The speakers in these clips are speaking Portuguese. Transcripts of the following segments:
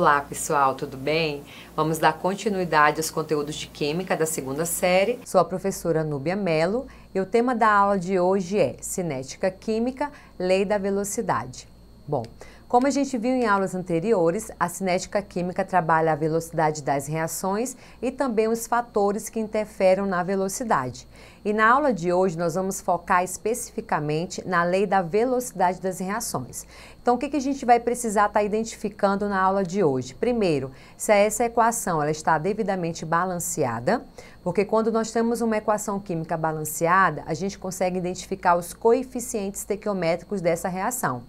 Olá pessoal, tudo bem? Vamos dar continuidade aos conteúdos de Química da segunda série. Sou a professora Núbia Mello e o tema da aula de hoje é Cinética Química, Lei da Velocidade. Bom, como a gente viu em aulas anteriores, a cinética química trabalha a velocidade das reações e também os fatores que interferem na velocidade. E na aula de hoje nós vamos focar especificamente na lei da velocidade das reações. Então o que, que a gente vai precisar estar tá identificando na aula de hoje? Primeiro, se essa equação ela está devidamente balanceada, porque quando nós temos uma equação química balanceada, a gente consegue identificar os coeficientes tequiométricos dessa reação.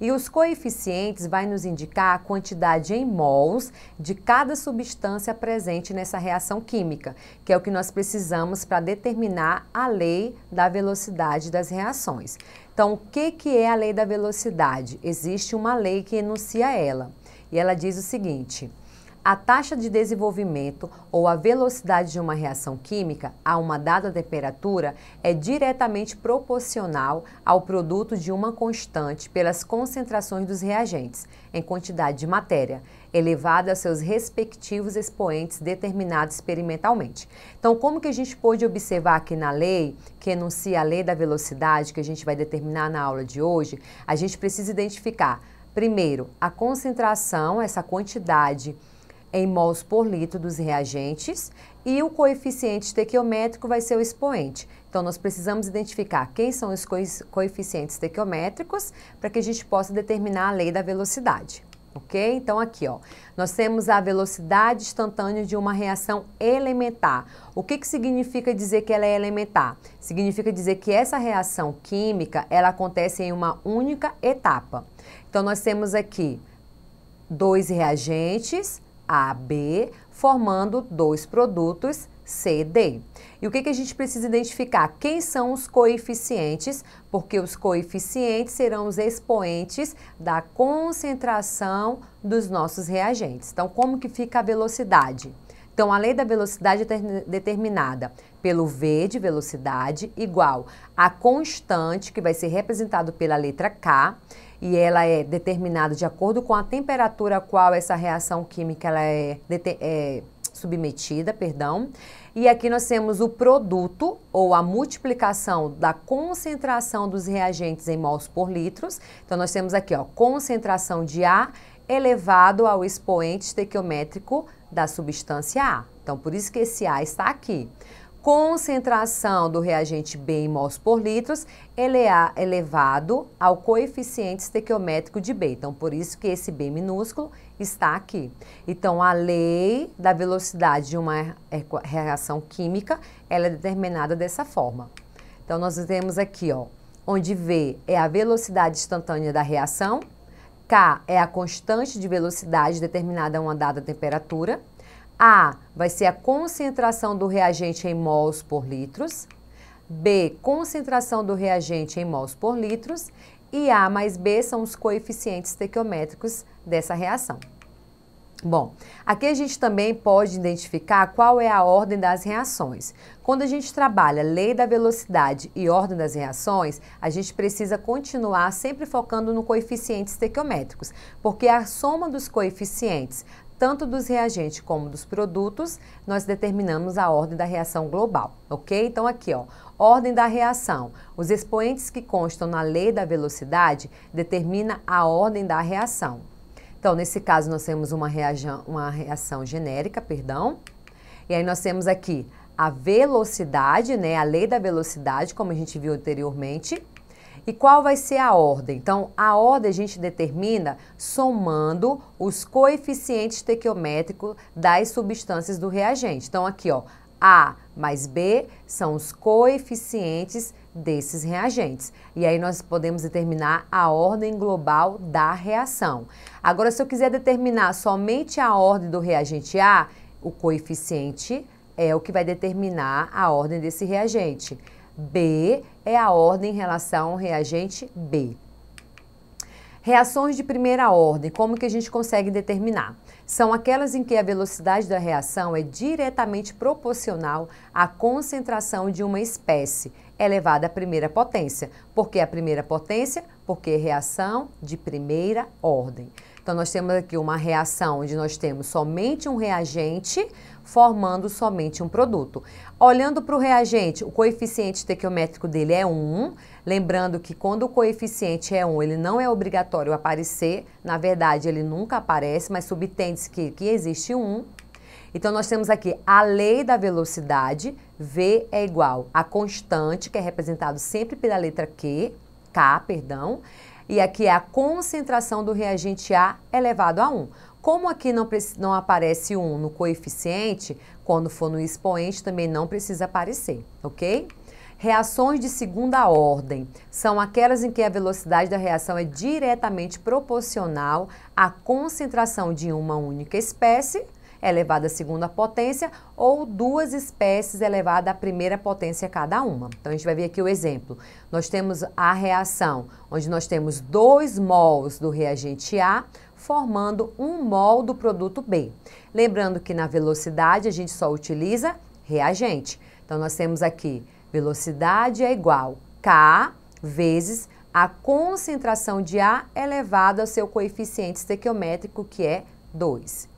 E os coeficientes vai nos indicar a quantidade em mols de cada substância presente nessa reação química, que é o que nós precisamos para determinar a lei da velocidade das reações. Então, o que, que é a lei da velocidade? Existe uma lei que enuncia ela. E ela diz o seguinte: a taxa de desenvolvimento ou a velocidade de uma reação química a uma dada temperatura é diretamente proporcional ao produto de uma constante pelas concentrações dos reagentes em quantidade de matéria elevado a seus respectivos expoentes determinados experimentalmente. Então, como que a gente pôde observar aqui na lei, que enuncia a lei da velocidade, que a gente vai determinar na aula de hoje, a gente precisa identificar, primeiro, a concentração, essa quantidade em mols por litro dos reagentes e o coeficiente estequiométrico vai ser o expoente. Então, nós precisamos identificar quem são os coeficientes estequiométricos para que a gente possa determinar a lei da velocidade ok? Então aqui, ó, nós temos a velocidade instantânea de uma reação elementar. O que, que significa dizer que ela é elementar? Significa dizer que essa reação química, ela acontece em uma única etapa. Então nós temos aqui dois reagentes, A, B, formando dois produtos CD. E o que, que a gente precisa identificar? Quem são os coeficientes? Porque os coeficientes serão os expoentes da concentração dos nossos reagentes. Então, como que fica a velocidade? Então, a lei da velocidade é determinada pelo V de velocidade igual a constante, que vai ser representado pela letra K, e ela é determinada de acordo com a temperatura a qual essa reação química ela é, é submetida, perdão. E aqui nós temos o produto ou a multiplicação da concentração dos reagentes em mols por litros. Então nós temos aqui, ó, concentração de A elevado ao expoente estequiométrico da substância A. Então por isso que esse A está aqui concentração do reagente B em mols por litros é elevado ao coeficiente estequiométrico de B. Então, por isso que esse B minúsculo está aqui. Então, a lei da velocidade de uma reação química, ela é determinada dessa forma. Então, nós temos aqui, ó, onde V é a velocidade instantânea da reação, K é a constante de velocidade determinada a uma dada temperatura, a. Vai ser a concentração do reagente em mols por litros. B. Concentração do reagente em mols por litros. E A mais B são os coeficientes tequiométricos dessa reação. Bom, aqui a gente também pode identificar qual é a ordem das reações. Quando a gente trabalha lei da velocidade e ordem das reações, a gente precisa continuar sempre focando no coeficientes estequiométricos, porque a soma dos coeficientes tanto dos reagentes como dos produtos, nós determinamos a ordem da reação global, ok? Então aqui, ó, ordem da reação. Os expoentes que constam na lei da velocidade determina a ordem da reação. Então, nesse caso, nós temos uma, reação, uma reação genérica, perdão, e aí nós temos aqui a velocidade, né, a lei da velocidade, como a gente viu anteriormente, e qual vai ser a ordem? Então, a ordem a gente determina somando os coeficientes tequiométricos das substâncias do reagente. Então, aqui, ó, A mais B são os coeficientes desses reagentes. E aí nós podemos determinar a ordem global da reação. Agora, se eu quiser determinar somente a ordem do reagente A, o coeficiente é o que vai determinar a ordem desse reagente. B é a ordem em relação ao reagente B. Reações de primeira ordem, como que a gente consegue determinar? São aquelas em que a velocidade da reação é diretamente proporcional à concentração de uma espécie elevada à primeira potência. Por que a primeira potência? Porque é reação de primeira ordem. Então, nós temos aqui uma reação onde nós temos somente um reagente, formando somente um produto. Olhando para o reagente, o coeficiente estequiométrico dele é 1, lembrando que quando o coeficiente é 1, ele não é obrigatório aparecer, na verdade ele nunca aparece, mas subtende-se que, que existe 1. Então nós temos aqui a lei da velocidade, V é igual a constante, que é representado sempre pela letra Q, K, perdão, e aqui é a concentração do reagente A elevado a 1. Como aqui não, não aparece 1 um no coeficiente, quando for no expoente também não precisa aparecer, ok? Reações de segunda ordem são aquelas em que a velocidade da reação é diretamente proporcional à concentração de uma única espécie elevada à segunda potência ou duas espécies elevada à primeira potência cada uma. Então a gente vai ver aqui o exemplo. Nós temos a reação onde nós temos dois mols do reagente A formando um mol do produto B. Lembrando que na velocidade a gente só utiliza reagente. Então, nós temos aqui velocidade é igual K vezes a concentração de A elevado ao seu coeficiente estequiométrico, que é 2.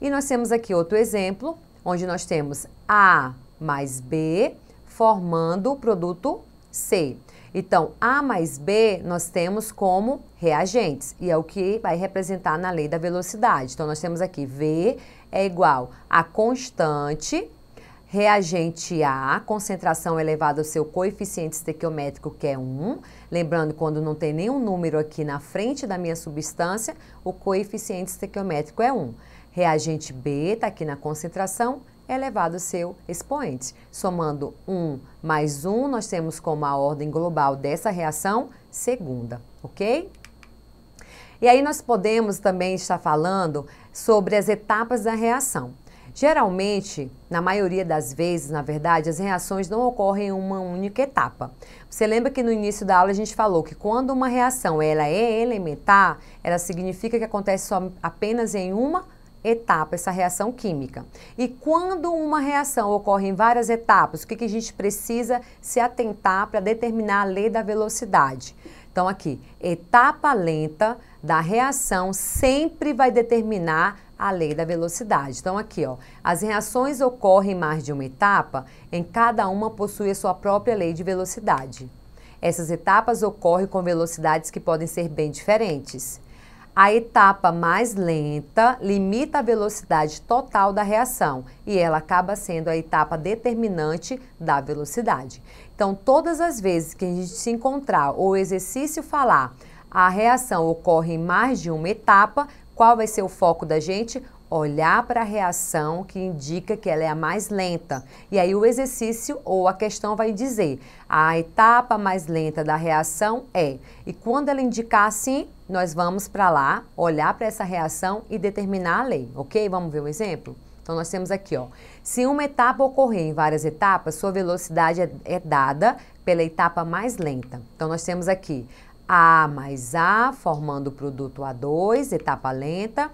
E nós temos aqui outro exemplo, onde nós temos A mais B formando o produto C. Então, A mais B nós temos como reagentes, e é o que vai representar na lei da velocidade. Então, nós temos aqui V é igual a constante reagente A, concentração elevada ao seu coeficiente estequiométrico, que é 1. Lembrando, quando não tem nenhum número aqui na frente da minha substância, o coeficiente estequiométrico é 1. Reagente B está aqui na concentração elevado é o seu expoente. Somando 1 mais 1, nós temos como a ordem global dessa reação segunda, ok? E aí nós podemos também estar falando sobre as etapas da reação. Geralmente, na maioria das vezes, na verdade, as reações não ocorrem em uma única etapa. Você lembra que no início da aula a gente falou que quando uma reação ela é elementar, ela significa que acontece só, apenas em uma etapa, essa reação química. E quando uma reação ocorre em várias etapas, o que, que a gente precisa se atentar para determinar a lei da velocidade? Então, aqui, etapa lenta da reação sempre vai determinar a lei da velocidade. Então, aqui, ó, as reações ocorrem mais de uma etapa, em cada uma possui a sua própria lei de velocidade. Essas etapas ocorrem com velocidades que podem ser bem diferentes. A etapa mais lenta limita a velocidade total da reação e ela acaba sendo a etapa determinante da velocidade. Então, todas as vezes que a gente se encontrar ou exercício falar, a reação ocorre em mais de uma etapa, qual vai ser o foco da gente? Olhar para a reação que indica que ela é a mais lenta. E aí o exercício ou a questão vai dizer: a etapa mais lenta da reação é. E quando ela indicar assim, nós vamos para lá, olhar para essa reação e determinar a lei, ok? Vamos ver um exemplo? Então, nós temos aqui, ó. Se uma etapa ocorrer em várias etapas, sua velocidade é, é dada pela etapa mais lenta. Então, nós temos aqui A mais A formando o produto A2, etapa lenta.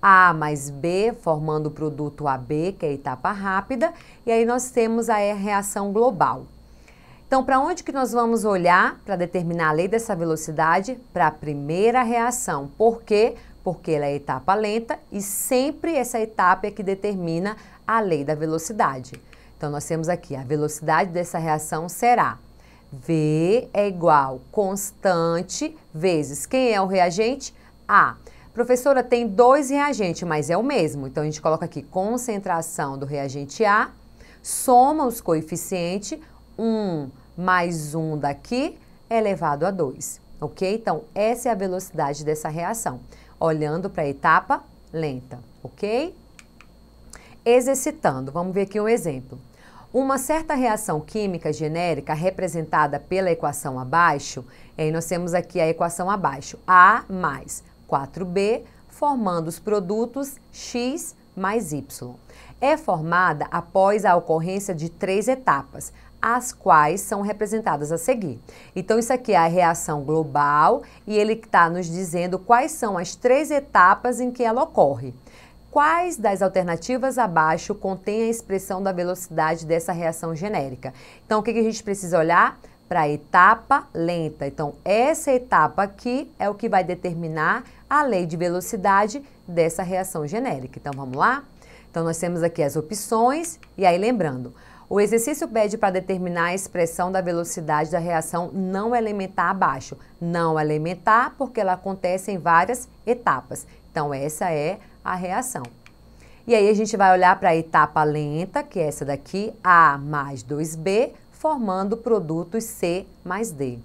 A mais B formando o produto AB, que é a etapa rápida. E aí, nós temos a reação global. Então, para onde que nós vamos olhar para determinar a lei dessa velocidade? Para a primeira reação. Por quê? Porque ela é etapa lenta e sempre essa etapa é que determina a lei da velocidade. Então, nós temos aqui a velocidade dessa reação será V é igual constante vezes quem é o reagente? A. Professora, tem dois reagentes, mas é o mesmo. Então, a gente coloca aqui concentração do reagente A, soma os coeficientes, 1 mais 1 daqui é elevado a 2, ok? Então, essa é a velocidade dessa reação, olhando para a etapa lenta, ok? Exercitando, vamos ver aqui um exemplo. Uma certa reação química genérica representada pela equação abaixo, aí nós temos aqui a equação abaixo, A mais 4B, formando os produtos X mais Y. É formada após a ocorrência de três etapas, as quais são representadas a seguir. Então, isso aqui é a reação global e ele está nos dizendo quais são as três etapas em que ela ocorre. Quais das alternativas abaixo contém a expressão da velocidade dessa reação genérica? Então, o que a gente precisa olhar? Para a etapa lenta. Então, essa etapa aqui é o que vai determinar a lei de velocidade dessa reação genérica. Então, vamos lá? Então, nós temos aqui as opções, e aí lembrando, o exercício pede para determinar a expressão da velocidade da reação não elementar abaixo. Não elementar porque ela acontece em várias etapas. Então essa é a reação. E aí a gente vai olhar para a etapa lenta, que é essa daqui, A mais 2B, formando produtos C mais D.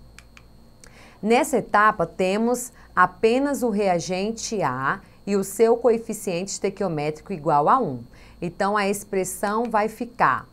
Nessa etapa, temos apenas o reagente A e o seu coeficiente estequiométrico igual a 1. Então, a expressão vai ficar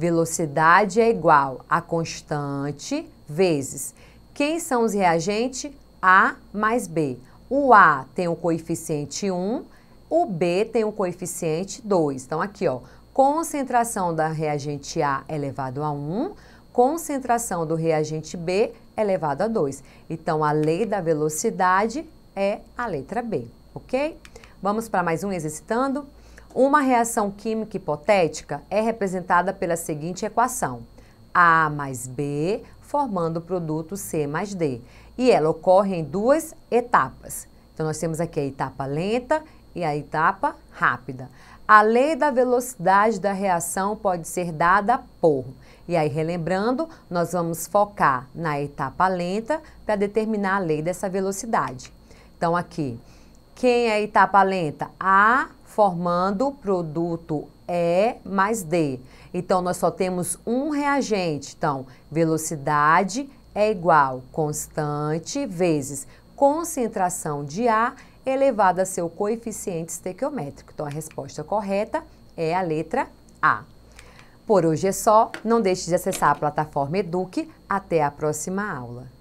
Velocidade é igual a constante vezes. Quem são os reagentes? A mais B. O A tem o um coeficiente 1, o B tem o um coeficiente 2. Então, aqui, ó, concentração da reagente A elevado a 1, concentração do reagente B elevado a 2. Então, a lei da velocidade é a letra B, ok? Vamos para mais um exercitando? Uma reação química hipotética é representada pela seguinte equação: A mais B formando o produto C mais D. E ela ocorre em duas etapas. Então, nós temos aqui a etapa lenta e a etapa rápida. A lei da velocidade da reação pode ser dada por. E aí, relembrando, nós vamos focar na etapa lenta para determinar a lei dessa velocidade. Então, aqui, quem é etapa lenta? A formando produto E mais D. Então, nós só temos um reagente. Então, velocidade é igual constante vezes concentração de A elevada a seu coeficiente estequiométrico. Então, a resposta correta é a letra A. Por hoje é só. Não deixe de acessar a plataforma Eduque. Até a próxima aula.